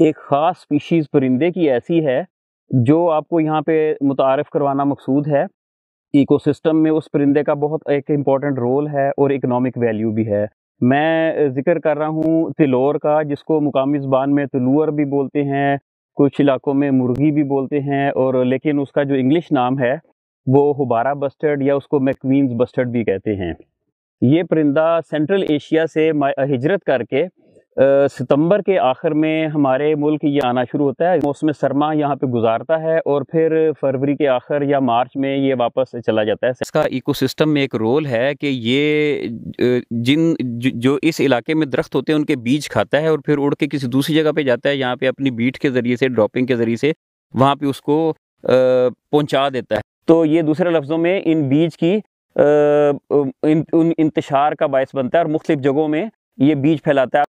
एक ख़ास स्पीशीज़ परिंदे की ऐसी है जो आपको यहाँ पे मुतारफ़ करवाना मकसूद है इकोसिस्टम में उस परिंदे का बहुत एक इम्पॉर्टेंट रोल है और इकनॉमिक वैल्यू भी है मैं ज़िक्र कर रहा हूँ तिलोर का जिसको मुकामी ज़बान में तलूर भी बोलते हैं कुछ इलाकों में मुर्गी भी बोलते हैं और लेकिन उसका जो इंग्लिश नाम है वो हुबारा बस्टर्ड या उसको मैकवीन्स बस्टर्ड भी कहते हैं ये परिंदा सेंट्रल एशिया से हिजरत करके सितंबर के आखिर में हमारे मुल्क ये आना शुरू होता है मौसम सरमा यहाँ पे गुजारता है और फिर फरवरी के आखिर या मार्च में ये वापस चला जाता है इसका इकोसिस्टम में एक रोल है कि ये जिन जो इस इलाके में दरख्त होते हैं उनके बीज खाता है और फिर उड़ के किसी दूसरी जगह पे जाता है यहाँ पे अपनी बीट के ज़रिए से ड्रॉपिंग के ज़रिए से वहाँ पर उसको पहुँचा देता है तो ये दूसरे लफ्ज़ों में इन बीज की उन इंतशार का बायस बनता है और मुख्तु जगहों में ये बीज फैलाता है